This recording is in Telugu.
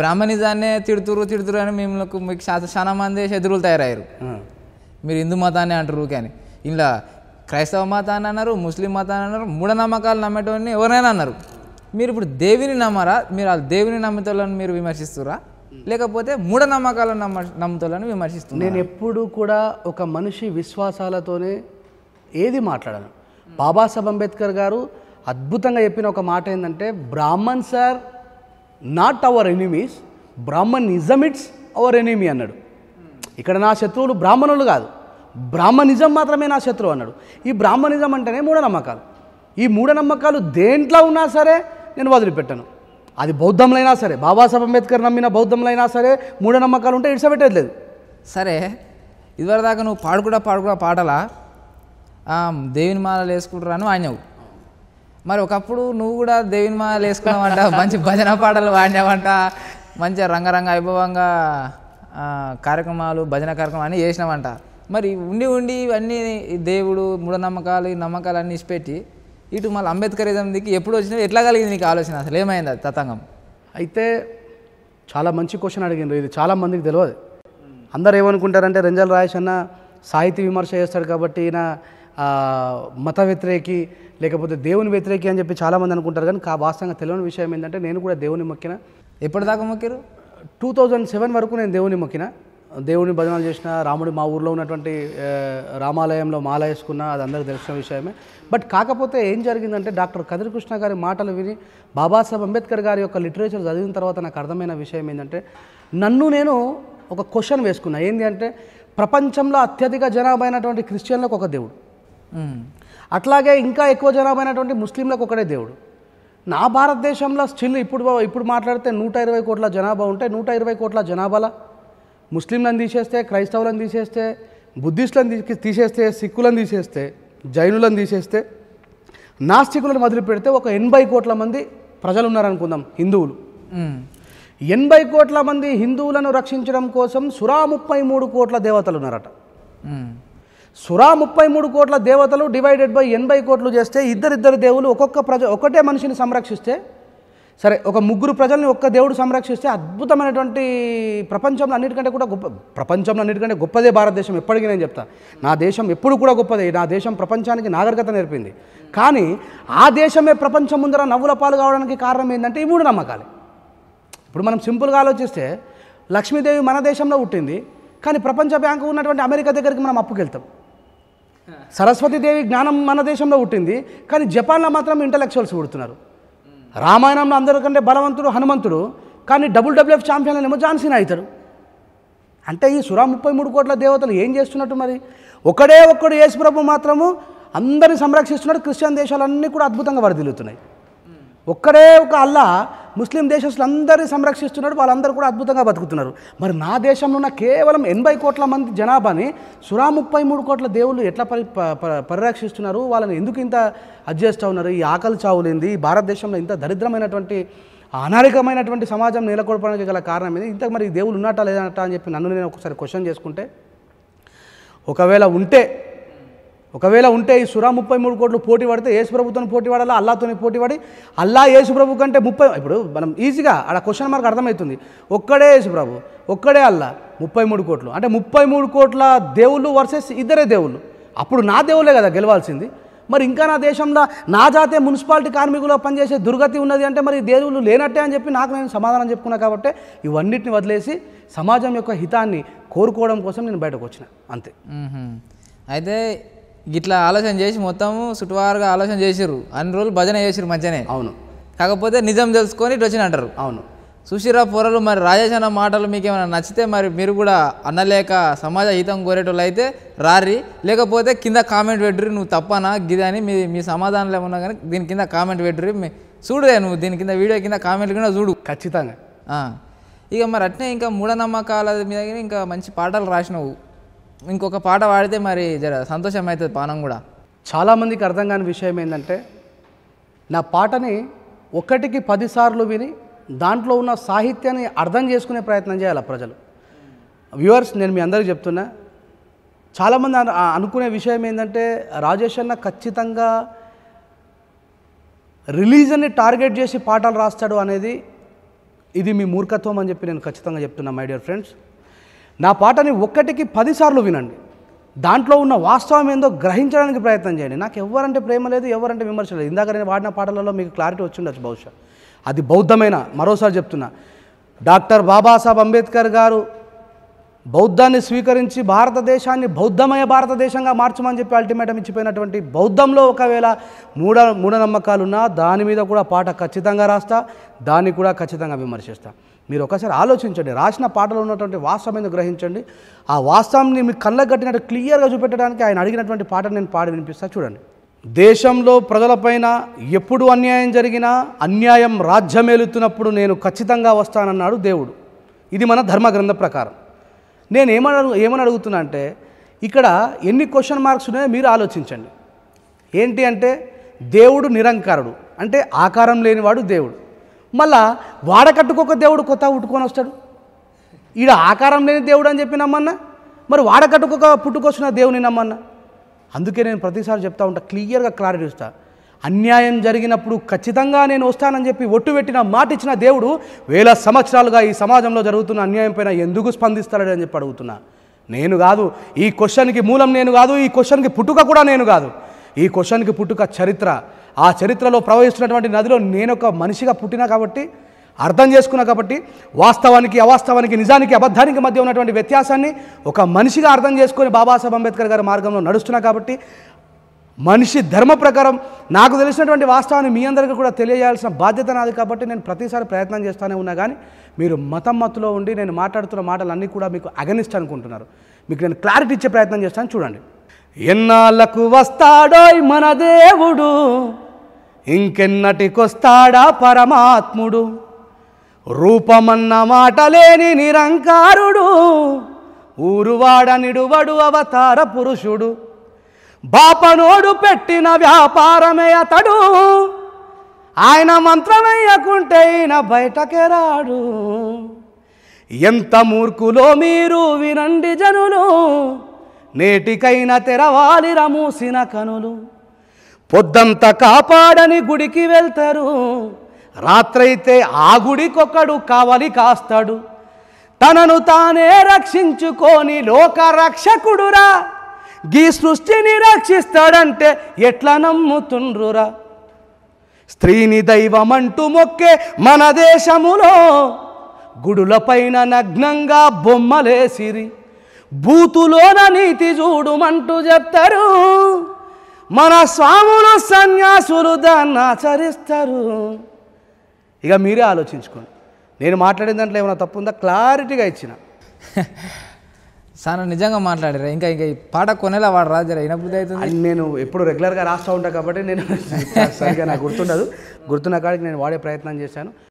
బ్రాహ్మణిజాన్నే తిడుతురు తిడుతురు అని మిమ్మల్ని మీకు చాలా మంది శత్రువులు తయారయ్యారు మీరు హిందూ మతాన్ని అంటారు కానీ ఇలా క్రైస్తవ మతాన్ని అన్నారు ముస్లిం మతాన్ని అన్నారు మూఢనమ్మకాలు నమ్మేటోని ఎవరైనా అన్నారు మీరు ఇప్పుడు దేవిని నమ్మరా మీరు ఆ దేవిని నమ్మితోళ్ళని మీరు విమర్శిస్తురా లేకపోతే మూఢనమ్మకాలను నమ్మ నమ్ముతాలని విమర్శిస్తు నేను ఎప్పుడూ కూడా ఒక మనిషి విశ్వాసాలతోనే ఏది మాట్లాడను బాబాసాహెబ్ అంబేద్కర్ గారు అద్భుతంగా చెప్పిన ఒక మాట ఏంటంటే Brahmins are not our enemies Brahminism it's our enemy అన్నాడు ఇక్కడ నా శత్రువులు బ్రాహ్మణులు కాదు బ్రాహ్మణిజం మాత్రమే నా శత్రువు అన్నాడు ఈ బ్రాహ్మణిజం అంటేనే మూఢనమ్మకాలు ఈ మూఢనమ్మకాలు దేంట్లో ఉన్నా సరే నేను వదిలిపెట్టను అది బౌద్ధంలైనా సరే బాబాసాహెబ్ అంబేద్కర్ నమ్మిన బౌద్ధంలైనా సరే మూఢనమ్మకాలు ఉంటే ఇడిసపెట్టేది లేదు సరే ఇదివరదాకా నువ్వు పాడుకుడా పాడుకుడా పాడాలా దేవుని మాలలు వేసుకుంటారా అని ఆయనవు మరి ఒకప్పుడు నువ్వు కూడా దేవిని మాలలు వేసుకున్నావంట మంచి భజన పాటలు పాడినావంట మంచిగా రంగరంగ వైభవంగా కార్యక్రమాలు భజన కార్యక్రమం అన్నీ చేసినావంట మరి ఉండి ఉండి ఇవన్నీ దేవుడు మూఢనమ్మకాలు ఈ నమ్మకాలు అన్నీ ఇచ్చిపెట్టి ఇటు మళ్ళీ అంబేద్కర్ దిక్కి ఎప్పుడు వచ్చినా ఎట్లా కలిగింది నీకు ఆలోచన అసలు ఏమైంది అది తతంగం అయితే చాలా మంచి క్వశ్చన్ అడిగిండ్రు ఇది చాలా మందికి తెలియదు అందరు ఏమనుకుంటారంటే రంజల్ రాయేష్ అన్న సాహితీ విమర్శ చేస్తాడు కాబట్టి ఈయన మత వ్యతిరేకి లేకపోతే దేవుని వ్యతిరేకి అని చెప్పి చాలామంది అనుకుంటారు కానీ కా వాస్తవంగా తెలియని విషయం ఏంటంటే నేను కూడా దేవుని మొక్కిన ఎప్పటిదాకా మొక్కారు టూ థౌజండ్ సెవెన్ వరకు నేను దేవుని మొక్కిన దేవుని భజనలు చేసిన రాముడు మా ఊర్లో ఉన్నటువంటి రామాలయంలో మాల వేసుకున్న అది అందరికీ తెలిసిన విషయమే బట్ కాకపోతే ఏం జరిగిందంటే డాక్టర్ కదిరికృష్ణ గారి మాటలు విని బాబాసాహెబ్ అంబేద్కర్ గారి యొక్క లిటరేచర్ చదివిన తర్వాత నాకు అర్థమైన విషయం ఏంటంటే నన్ను నేను ఒక క్వశ్చన్ వేసుకున్నా ఏంటి అంటే ప్రపంచంలో అత్యధిక జనాభా అయినటువంటి క్రిస్టియన్లకు ఒక దేవుడు అట్లాగే ఇంకా ఎక్కువ జనాభైనటువంటి ముస్లింలకు ఒకటే దేవుడు నా భారతదేశంలో స్టిల్ ఇప్పుడు ఇప్పుడు మాట్లాడితే నూట ఇరవై కోట్ల జనాభా ఉంటే నూట ఇరవై కోట్ల జనాభాల ముస్లింలను తీసేస్తే క్రైస్తవులను తీసేస్తే బుద్ధిస్టులను తీసేస్తే సిక్కులను తీసేస్తే జైనులను తీసేస్తే నాస్తికులను మొదలు పెడితే ఒక ఎనభై కోట్ల మంది ప్రజలు ఉన్నారనుకుందాం హిందువులు ఎనభై కోట్ల మంది హిందువులను రక్షించడం కోసం సురా ముప్పై మూడు కోట్ల దేవతలు ఉన్నారట సురా ముప్పై మూడు కోట్ల దేవతలు డివైడెడ్ బై ఎనభై కోట్లు చేస్తే ఇద్దరిద్దరు దేవులు ఒక్కొక్క ప్రజ ఒకటే మనిషిని సంరక్షిస్తే సరే ఒక ముగ్గురు ప్రజల్ని ఒక్క దేవుడు సంరక్షిస్తే అద్భుతమైనటువంటి ప్రపంచంలో అన్నిటికంటే కూడా గొప్ప ప్రపంచంలో అన్నిటికంటే గొప్పదే భారతదేశం ఎప్పటికీ నేను చెప్తా నా దేశం ఎప్పుడు కూడా గొప్పదే నా దేశం ప్రపంచానికి నాగరికత నేర్పింది కానీ ఆ దేశమే ప్రపంచం ముందర నవ్వుల పాలు కావడానికి కారణం ఏంటంటే ఈ మూడు నమ్మకాలు ఇప్పుడు మనం సింపుల్గా ఆలోచిస్తే లక్ష్మీదేవి మన దేశంలో పుట్టింది కానీ ప్రపంచ బ్యాంకు ఉన్నటువంటి అమెరికా దగ్గరికి మనం అప్పుకెళ్తాం సరస్వతీదేవి జ్ఞానం మన దేశంలో పుట్టింది కానీ జపాన్లో మాత్రం ఇంటలెక్చువల్స్ పుడుతున్నారు రామాయణంలో అందరికంటే బలవంతుడు హనుమంతుడు కానీ డబ్ల్యూడబ్ల్యూఎఫ్ ఛాంపియన్ ఏమో జాన్సీన్ అవుతారు అంటే ఈ సురా ముప్పై మూడు కోట్ల దేవతలు ఏం చేస్తున్నట్టు మరి ఒకడే ఒక్కడు యేసుప్రభు మాత్రము అందరిని సంరక్షిస్తున్నాడు క్రిస్టియన్ దేశాలన్నీ కూడా అద్భుతంగా వరదిల్లుతున్నాయి ఒక్కడే ఒక అల్లా ముస్లిం దేశస్తులు అందరినీ సంరక్షిస్తున్నాడు వాళ్ళందరూ కూడా అద్భుతంగా బతుకుతున్నారు మరి నా దేశంలో ఉన్న కేవలం ఎనభై కోట్ల మంది జనాభాని సురా ముప్పై మూడు కోట్ల దేవుళ్ళు ఎట్లా పరి పరిరక్షిస్తున్నారు వాళ్ళని ఎందుకు ఇంత అడ్జస్ట్ ఉన్నారు ఈ ఆకలి చావులేంది భారతదేశంలో ఇంత దరిద్రమైనటువంటి అనారికమైనటువంటి సమాజం నెలకొల్పడానికి గల కారణం ఏంది ఇంత మరి దేవుళ్ళు ఉన్నట్టా లేదన్నట్టా అని చెప్పి నన్ను నేను ఒకసారి క్వశ్చన్ చేసుకుంటే ఒకవేళ ఉంటే ఒకవేళ ఉంటే ఈ సురా ముప్పై మూడు కోట్లు పోటీ పడితే యేసు ప్రభుత్వం పోటీ పడాలా అల్లాతోని పోటీ పడి అల్లా యేసు ప్రభు కంటే ముప్పై ఇప్పుడు మనం ఈజీగా ఆడ క్వశ్చన్ మార్క్ అర్థమవుతుంది ఒక్కడే యేసు ప్రభు ఒక్కడే అల్లా ముప్పై మూడు కోట్లు అంటే ముప్పై మూడు కోట్ల దేవుళ్ళు వర్సెస్ ఇద్దరే దేవుళ్ళు అప్పుడు నా దేవులే కదా గెలవాల్సింది మరి ఇంకా నా దేశంలో నా జాతీయ మున్సిపాలిటీ కార్మికులు పనిచేసే దుర్గతి ఉన్నది అంటే మరి దేవుళ్ళు లేనట్టే అని చెప్పి నాకు నేను సమాధానం చెప్పుకున్నా కాబట్టి ఇవన్నిటిని వదిలేసి సమాజం యొక్క హితాన్ని కోరుకోవడం కోసం నేను బయటకు వచ్చిన అంతే అయితే ఇట్లా ఆలోచన చేసి మొత్తం సుటువారుగా ఆలోచన చేసిరు అన్ని రోజులు భజన చేసిరు మధ్యనే అవును కాకపోతే నిజం తెలుసుకొని ఇటు వచ్చిన అంటారు అవును సుశీరా పొరలు మరి రాజేష్ అన్న మాటలు మీకు ఏమైనా నచ్చితే మరి మీరు కూడా అన్నలేక సమాజ హితం కోరేటోళ్ళు అయితే రారి లేకపోతే కింద కామెంట్ పెట్టుర్రి నువ్వు తప్పనా గిదని మీ మీ సమాధానాలు ఏమన్నా కానీ దీని కింద కామెంట్ పెట్టుర్రి చూడురే నువ్వు దీని కింద వీడియో కింద కామెంట్ కూడా చూడు ఖచ్చితంగా ఇక మరి అట్నే ఇంకా మూఢనమ్మకాల మీద ఇంకా మంచి పాటలు రాసినావు ఇంకొక పాట పాడితే మరి జర సంతోషం అవుతుంది పానం కూడా చాలామందికి అర్థం కాని విషయం ఏంటంటే నా పాటని ఒకటికి పదిసార్లు విని దాంట్లో ఉన్న సాహిత్యాన్ని అర్థం చేసుకునే ప్రయత్నం చేయాలి ప్రజలు వ్యూవర్స్ నేను మీ అందరికీ చెప్తున్నా చాలామంది అనుకునే విషయం ఏంటంటే రాజేష్ అన్న ఖచ్చితంగా రిలీజన్ని టార్గెట్ చేసి పాటలు రాస్తాడు అనేది ఇది మీ మూర్ఖత్వం అని చెప్పి నేను ఖచ్చితంగా చెప్తున్నా మై డియర్ ఫ్రెండ్స్ నా పాటని ఒక్కటికి పదిసార్లు వినండి దాంట్లో ఉన్న వాస్తవం ఏందో గ్రహించడానికి ప్రయత్నం చేయండి నాకు ఎవరంటే ప్రేమ లేదు ఎవరంటే విమర్శ లేదు ఇందాక నేను వాడిన పాటలలో మీకు క్లారిటీ వచ్చిండొచ్చు బహుశా అది బౌద్ధమైన మరోసారి చెప్తున్నా డాక్టర్ బాబాసాహెబ్ అంబేద్కర్ గారు బౌద్ధాన్ని స్వీకరించి భారతదేశాన్ని బౌద్ధమయ భారతదేశంగా మార్చమని చెప్పి అల్టిమేటం ఇచ్చిపోయినటువంటి బౌద్ధంలో ఒకవేళ మూఢ మూఢనమ్మకాలున్నా దాని మీద కూడా పాట ఖచ్చితంగా రాస్తా దాన్ని కూడా ఖచ్చితంగా విమర్శిస్తా మీరు ఒకసారి ఆలోచించండి రాసిన పాటలో ఉన్నటువంటి వాస్తవం గ్రహించండి ఆ వాస్తవాన్ని మీ కళ్ళకు కట్టినట్టు క్లియర్గా చూపెట్టడానికి ఆయన అడిగినటువంటి పాటను నేను పాడి వినిపిస్తా చూడండి దేశంలో ప్రజలపైన ఎప్పుడు అన్యాయం జరిగినా అన్యాయం రాజ్యమేలుతున్నప్పుడు నేను ఖచ్చితంగా వస్తానన్నాడు దేవుడు ఇది మన ధర్మ గ్రంథ ప్రకారం నేను ఏమని ఏమని అడుగుతున్నా అంటే ఇక్కడ ఎన్ని క్వశ్చన్ మార్క్స్ ఉన్నాయో మీరు ఆలోచించండి ఏంటి అంటే దేవుడు నిరంకారుడు అంటే ఆకారం లేనివాడు దేవుడు మళ్ళా వాడకట్టుకొక దేవుడు కొత్త ఉట్టుకొని వస్తాడు ఈడ ఆకారం లేని దేవుడు అని చెప్పి నమ్మన్నా మరి వాడకట్టుకోక పుట్టుకొచ్చిన దేవుని నమ్మన్నా అందుకే నేను ప్రతిసారి చెప్తా ఉంటా క్లియర్గా క్లారిటీ ఇస్తాను అన్యాయం జరిగినప్పుడు ఖచ్చితంగా నేను వస్తానని చెప్పి ఒట్టు పెట్టిన మాట ఇచ్చిన దేవుడు వేల సంవత్సరాలుగా ఈ సమాజంలో జరుగుతున్న అన్యాయం పైన ఎందుకు స్పందిస్తాడని చెప్పి అడుగుతున్నా నేను కాదు ఈ క్వశ్చన్కి మూలం నేను కాదు ఈ క్వశ్చన్కి పుట్టుక కూడా నేను కాదు ఈ క్వశ్చన్కి పుట్టుక చరిత్ర ఆ చరిత్రలో ప్రవహిస్తున్నటువంటి నదిలో నేను ఒక మనిషిగా పుట్టినా కాబట్టి అర్థం చేసుకున్నా కాబట్టి వాస్తవానికి అవాస్తవానికి నిజానికి అబద్ధానికి మధ్య ఉన్నటువంటి వ్యత్యాసాన్ని ఒక మనిషిగా అర్థం చేసుకొని బాబాసాహెబ్ అంబేద్కర్ గారి మార్గంలో నడుస్తున్నా కాబట్టి మనిషి ధర్మ ప్రకారం నాకు తెలిసినటువంటి వాస్తవాన్ని మీ అందరికీ కూడా తెలియజేయాల్సిన బాధ్యత నాది కాబట్టి నేను ప్రతిసారి ప్రయత్నం చేస్తూనే ఉన్నా కానీ మీరు మతం మత్తులో ఉండి నేను మాట్లాడుతున్న మాటలన్నీ కూడా మీకు అగనిస్ట్ అనుకుంటున్నారు మీకు నేను క్లారిటీ ఇచ్చే ప్రయత్నం చేస్తాను చూడండి ఎన్నాళ్ళకు వస్తాడోయ్ మన దేవుడు ఇంకెన్నటికొస్తాడా పరమాత్ముడు రూపమన్న మాట లేని నిరంకారుడు ఊరువాడ నిడువడు అవతార పురుషుడు బాపనోడు పెట్టిన వ్యాపారమే అతడు ఆయన మంత్రమయ్యకుంటే ఈయన బయటకే రాడు ఎంత మూర్ఖులో మీరు వినండి జనులు నేటికైనా తెరవాలి రమూసిన కనులు పొద్దంత కాపాడని గుడికి వెళ్తారు రాత్రైతే ఆ గుడికొకడు కావలి కాస్తాడు తనను తానే రక్షించుకొని లోక రక్షకుడురా గీ సృష్టిని రక్షిస్తాడంటే ఎట్లా నమ్ముతుండ్రురా స్త్రీని దైవం అంటూ మొక్కే మన దేశములో గుడులపైన నగ్నంగా బొమ్మలేసిరి బూతులోన నీతి చూడుమంటూ చెప్తారు మన స్వాములు సన్యాసులు దాన్ని ఆచరిస్తారు ఇక మీరే ఆలోచించుకోండి నేను మాట్లాడిన దాంట్లో ఏమైనా తప్పు ఉందా క్లారిటీగా ఇచ్చిన సార్ నిజంగా మాట్లాడారా ఇంకా ఇంకా పాట కొనేలా వాడు రాజు అయినప్పుడు అవుతుంది నేను ఎప్పుడు రెగ్యులర్గా రాస్తూ ఉంటాను కాబట్టి నేను సరిగ్గా నాకు గుర్తుండదు గుర్తున్న కాడికి నేను వాడే ప్రయత్నం చేశాను